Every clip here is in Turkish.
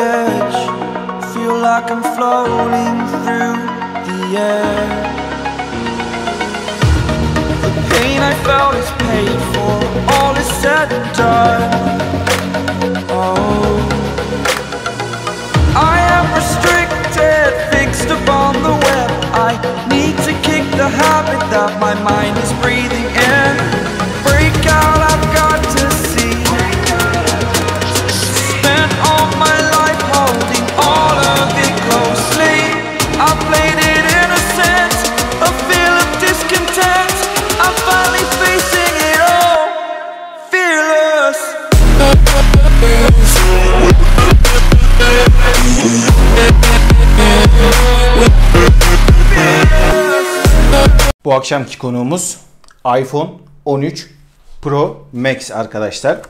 edge Feel like I'm floating through the air The pain I felt is paid for All is said and done Oh I am restricted Fixed upon the web I need to Bu akşamki konuğumuz iPhone 13 Pro Max arkadaşlar.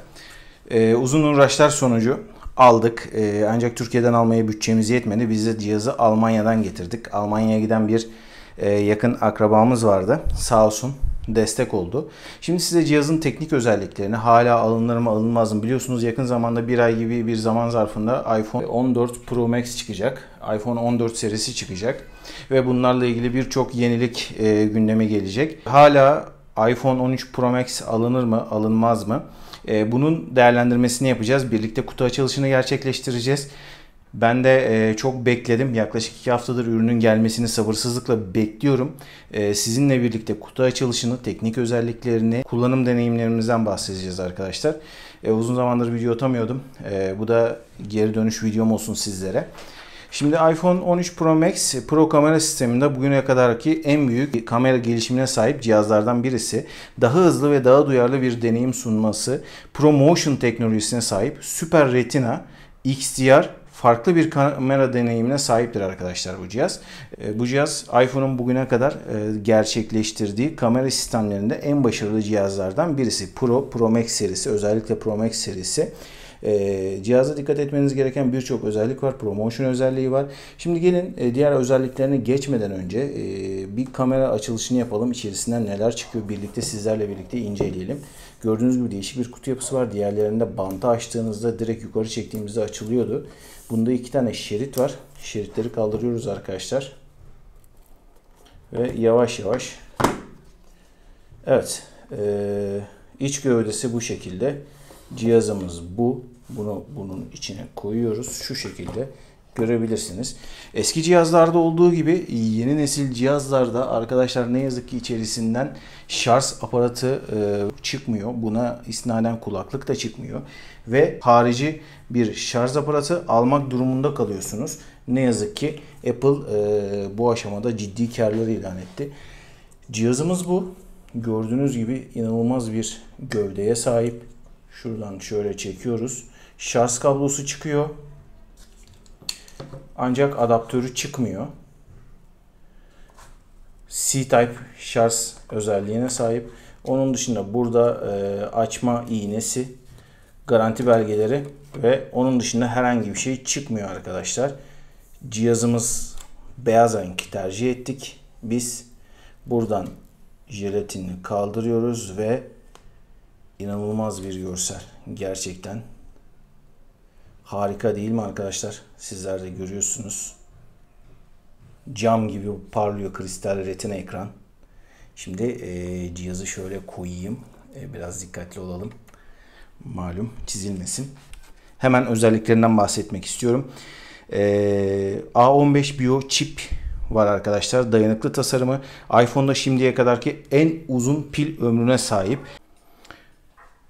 Ee, uzun uğraşlar sonucu aldık. Ee, ancak Türkiye'den almaya bütçemiz yetmedi. Biz de cihazı Almanya'dan getirdik. Almanya'ya giden bir e, yakın akrabamız vardı. Sağ olsun destek oldu. Şimdi size cihazın teknik özelliklerini hala alınır mı alınmaz mı biliyorsunuz yakın zamanda bir ay gibi bir zaman zarfında iPhone 14 Pro Max çıkacak. iPhone 14 serisi çıkacak ve bunlarla ilgili birçok yenilik e, gündeme gelecek. Hala iPhone 13 Pro Max alınır mı alınmaz mı? E, bunun değerlendirmesini yapacağız. Birlikte kutu açılışını gerçekleştireceğiz. Ben de e, çok bekledim. Yaklaşık iki haftadır ürünün gelmesini sabırsızlıkla bekliyorum. E, sizinle birlikte kutu açılışını, teknik özelliklerini, kullanım deneyimlerimizden bahsedeceğiz arkadaşlar. E, uzun zamandır video atamıyordum. E, bu da geri dönüş videom olsun sizlere. Şimdi iPhone 13 Pro Max Pro kamera sisteminde bugüne kadarki en büyük kamera gelişimine sahip cihazlardan birisi. Daha hızlı ve daha duyarlı bir deneyim sunması, Pro Motion teknolojisine sahip Super Retina, XDR farklı bir kamera deneyimine sahiptir arkadaşlar bu cihaz. E, bu cihaz iPhone'un bugüne kadar e, gerçekleştirdiği kamera sistemlerinde en başarılı cihazlardan birisi. Pro, Pro Max serisi özellikle Pro Max serisi. E, cihaza dikkat etmeniz gereken birçok özellik var. Promotion özelliği var. Şimdi gelin e, diğer özelliklerine geçmeden önce bir kamera açılışını yapalım. İçerisinden neler çıkıyor birlikte sizlerle birlikte inceleyelim. Gördüğünüz gibi değişik bir kutu yapısı var. Diğerlerinde bantı açtığınızda direkt yukarı çektiğimizde açılıyordu. Bunda iki tane şerit var. Şeritleri kaldırıyoruz arkadaşlar. Ve yavaş yavaş. Evet. E, iç gövdesi bu şekilde. Cihazımız bu. Bunu bunun içine koyuyoruz. Şu şekilde görebilirsiniz. Eski cihazlarda olduğu gibi yeni nesil cihazlarda arkadaşlar ne yazık ki içerisinden şarj aparatı e, çıkmıyor. Buna istinaden kulaklık da çıkmıyor ve harici bir şarj aparatı almak durumunda kalıyorsunuz. Ne yazık ki Apple e, bu aşamada ciddi karları ilan etti. Cihazımız bu. Gördüğünüz gibi inanılmaz bir gövdeye sahip. Şuradan şöyle çekiyoruz. Şarj kablosu çıkıyor. Ancak adaptörü çıkmıyor. C-Type şarj özelliğine sahip. Onun dışında burada e, açma iğnesi, garanti belgeleri ve onun dışında herhangi bir şey çıkmıyor arkadaşlar. Cihazımız beyaz renk tercih ettik. Biz buradan jelatini kaldırıyoruz ve inanılmaz bir görsel gerçekten Harika değil mi arkadaşlar? Sizler de görüyorsunuz. Cam gibi parlıyor kristal retina ekran. Şimdi e, cihazı şöyle koyayım. E, biraz dikkatli olalım. Malum çizilmesin. Hemen özelliklerinden bahsetmek istiyorum. E, A15 Bio Chip var arkadaşlar. Dayanıklı tasarımı iPhone'da şimdiye kadarki en uzun pil ömrüne sahip.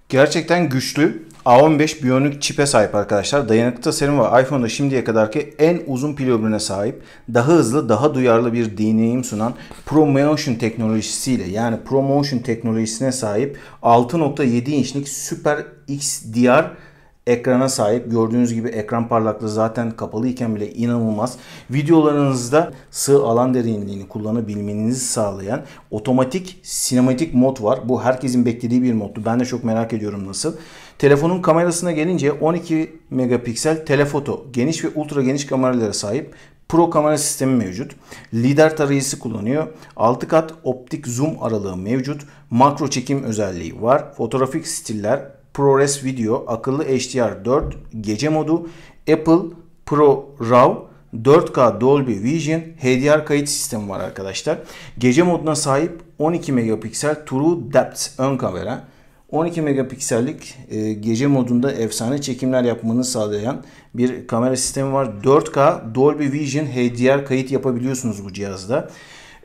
Gerçekten güçlü A15 Bionic çipe sahip arkadaşlar. Dayanıklı tasarım var. iPhone'da şimdiye kadarki en uzun pil ömrüne sahip, daha hızlı, daha duyarlı bir deneyim sunan ProMotion teknolojisiyle yani ProMotion teknolojisine sahip 6.7 inçlik Super XDR ekrana sahip. Gördüğünüz gibi ekran parlaklığı zaten kapalı iken bile inanılmaz. Videolarınızda sığ alan derinliğini kullanabilmenizi sağlayan otomatik sinematik mod var. Bu herkesin beklediği bir moddu. Ben de çok merak ediyorum nasıl. Telefonun kamerasına gelince 12 megapiksel telefoto geniş ve ultra geniş kameralara sahip. Pro kamera sistemi mevcut. LiDAR tarayıcısı kullanıyor. 6 kat optik zoom aralığı mevcut. Makro çekim özelliği var. Fotoğrafik stiller, ProRes Video, akıllı HDR 4, gece modu, Apple Pro RAW, 4K Dolby Vision HDR kayıt sistemi var arkadaşlar. Gece moduna sahip 12 megapiksel True Depth ön kamera. 12 megapiksellik e, gece modunda efsane çekimler yapmanı sağlayan bir kamera sistemi var. 4K Dolby Vision HDR kayıt yapabiliyorsunuz bu cihazda.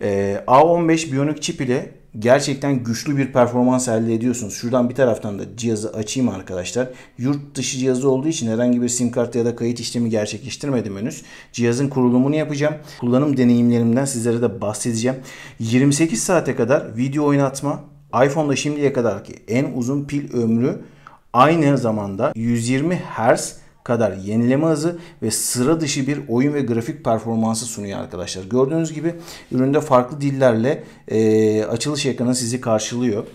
E, A15 Bionic çip ile gerçekten güçlü bir performans elde ediyorsunuz. Şuradan bir taraftan da cihazı açayım arkadaşlar. Yurt dışı cihazı olduğu için herhangi bir sim kartı ya da kayıt işlemi gerçekleştirmedim henüz. Cihazın kurulumunu yapacağım. Kullanım deneyimlerimden sizlere de bahsedeceğim. 28 saate kadar video oynatma iPhone'da şimdiye kadarki en uzun pil ömrü aynı zamanda 120 Hz kadar yenileme hızı ve sıra dışı bir oyun ve grafik performansı sunuyor arkadaşlar. Gördüğünüz gibi üründe farklı dillerle e, açılış ekranı sizi karşılıyor.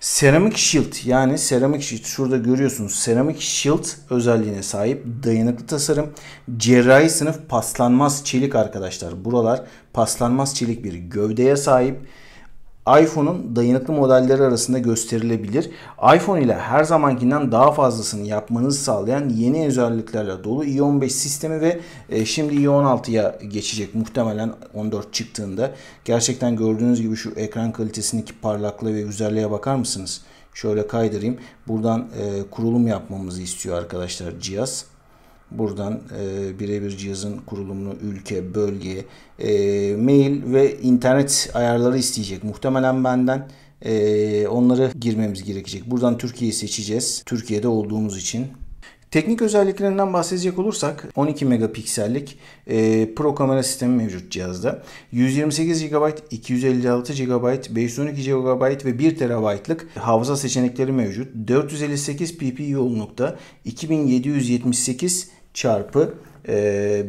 Seramik Shield yani seramik Shield şurada görüyorsunuz Seramik Shield özelliğine sahip dayanıklı tasarım cerrahi sınıf paslanmaz çelik arkadaşlar buralar paslanmaz çelik bir gövdeye sahip iPhone'un dayanıklı modelleri arasında gösterilebilir. iPhone ile her zamankinden daha fazlasını yapmanızı sağlayan yeni özelliklerle dolu i15 sistemi ve e, şimdi i16'ya geçecek muhtemelen 14 çıktığında. Gerçekten gördüğünüz gibi şu ekran kalitesindeki parlaklığı ve güzelliğe bakar mısınız? Şöyle kaydırayım. Buradan e, kurulum yapmamızı istiyor arkadaşlar cihaz. Buradan e, birebir cihazın kurulumunu, ülke, bölge, e, mail ve internet ayarları isteyecek. Muhtemelen benden e, onları girmemiz gerekecek. Buradan Türkiye'yi seçeceğiz. Türkiye'de olduğumuz için. Teknik özelliklerinden bahsedecek olursak 12 megapiksellik e, Pro kamera sistemi mevcut cihazda. 128 GB, 256 GB, 512 GB ve 1 TB'lık hafıza seçenekleri mevcut. 458 ppi yoğunlukta 2778 çarpı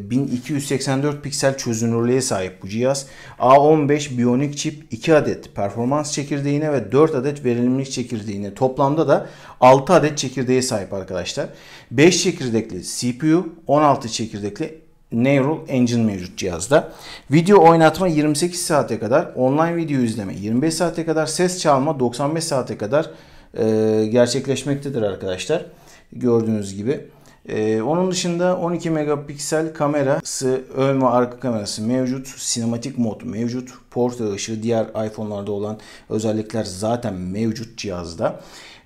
1284 e, piksel çözünürlüğe sahip bu cihaz. A15 Bionic çip 2 adet performans çekirdeğine ve 4 adet verimlilik çekirdeğine toplamda da 6 adet çekirdeğe sahip arkadaşlar. 5 çekirdekli CPU, 16 çekirdekli Neural Engine mevcut cihazda. Video oynatma 28 saate kadar, online video izleme 25 saate kadar, ses çalma 95 saate kadar e, gerçekleşmektedir arkadaşlar. Gördüğünüz gibi. Ee, onun dışında 12 megapiksel kamerası, ön ve arka kamerası mevcut. Sinematik mod mevcut. Portre ışığı diğer iPhone'larda olan özellikler zaten mevcut cihazda.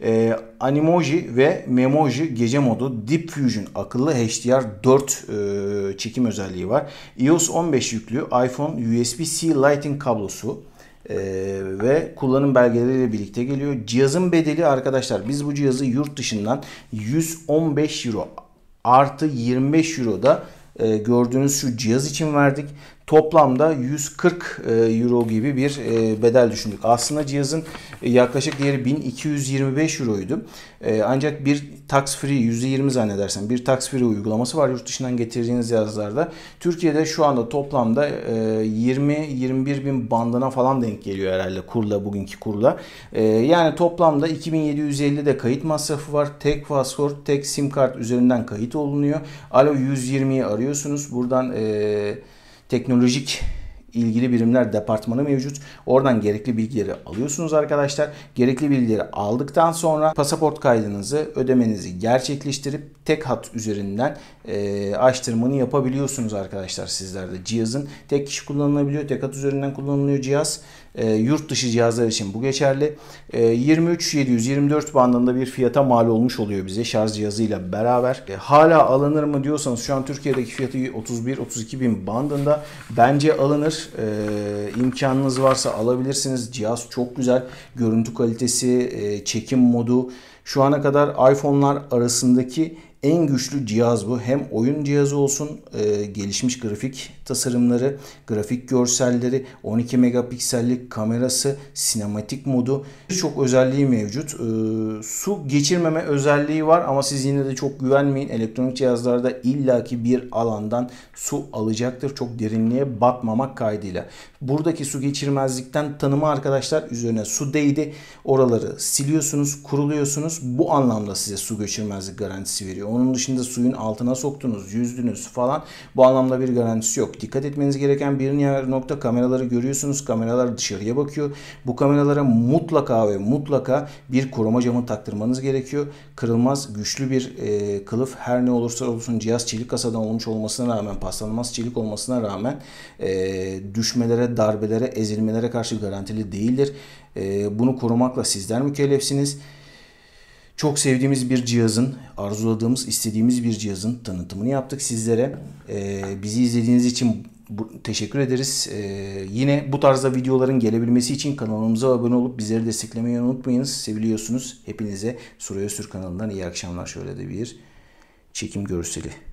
Ee, Animoji ve Memoji gece modu Deep Fusion akıllı HDR 4 e, çekim özelliği var. iOS 15 yüklü iPhone USB-C Lightning kablosu ee, ve kullanım belgeleriyle birlikte geliyor. Cihazın bedeli arkadaşlar biz bu cihazı yurt dışından 115 euro artı 25 euro da e, gördüğünüz şu cihaz için verdik toplamda 140 e, euro gibi bir e, bedel düşündük. Aslında cihazın e, yaklaşık değeri 1225 euroydu. Ancak bir tax free %20 zannedersen bir tax free uygulaması var yurt dışından getirdiğiniz cihazlarda. Türkiye'de şu anda toplamda 20-21 bin bandına falan denk geliyor herhalde kurla bugünkü kurla. Yani toplamda 2750 de kayıt masrafı var. Tek pasport, tek sim kart üzerinden kayıt olunuyor. Alo 120'yi arıyorsunuz. Buradan eee teknolojik ilgili birimler departmanı mevcut. Oradan gerekli bilgileri alıyorsunuz arkadaşlar. Gerekli bilgileri aldıktan sonra pasaport kaydınızı, ödemenizi gerçekleştirip tek hat üzerinden e, açtırmanı yapabiliyorsunuz arkadaşlar sizlerde. Cihazın tek kişi kullanılabiliyor, tek hat üzerinden kullanılıyor cihaz e, yurt dışı cihazlar için bu geçerli. E, ee, 23.724 bandında bir fiyata mal olmuş oluyor bize şarj cihazıyla beraber. E, hala alınır mı diyorsanız şu an Türkiye'deki fiyatı 31-32 bin bandında. Bence alınır. E, imkanınız varsa alabilirsiniz. Cihaz çok güzel. Görüntü kalitesi, e, çekim modu. Şu ana kadar iPhone'lar arasındaki en güçlü cihaz bu. Hem oyun cihazı olsun, e, gelişmiş grafik tasarımları, grafik görselleri, 12 megapiksellik kamerası, sinematik modu birçok özelliği mevcut. E, su geçirmeme özelliği var ama siz yine de çok güvenmeyin. Elektronik cihazlarda illaki bir alandan su alacaktır. Çok derinliğe batmamak kaydıyla. Buradaki su geçirmezlikten tanımı arkadaşlar üzerine su değdi. Oraları siliyorsunuz, kuruluyorsunuz. Bu anlamda size su geçirmezlik garantisi veriyor. Onun dışında suyun altına soktunuz, yüzdünüz falan. Bu anlamda bir garantisi yok. Dikkat etmeniz gereken bir diğer nokta kameraları görüyorsunuz. Kameralar dışarıya bakıyor. Bu kameralara mutlaka ve mutlaka bir koruma camı taktırmanız gerekiyor. Kırılmaz güçlü bir e, kılıf her ne olursa olsun cihaz çelik kasadan olmuş olmasına rağmen paslanmaz çelik olmasına rağmen e, düşmelere, darbelere, ezilmelere karşı garantili değildir. E, bunu korumakla sizler mükellefsiniz. Çok sevdiğimiz bir cihazın, arzuladığımız, istediğimiz bir cihazın tanıtımını yaptık sizlere. Ee, bizi izlediğiniz için bu, teşekkür ederiz. Ee, yine bu tarzda videoların gelebilmesi için kanalımıza abone olup bizleri desteklemeyi unutmayınız. Seviliyorsunuz. Hepinize Sura Öztürk kanalından iyi akşamlar şöyle de bir çekim görseli.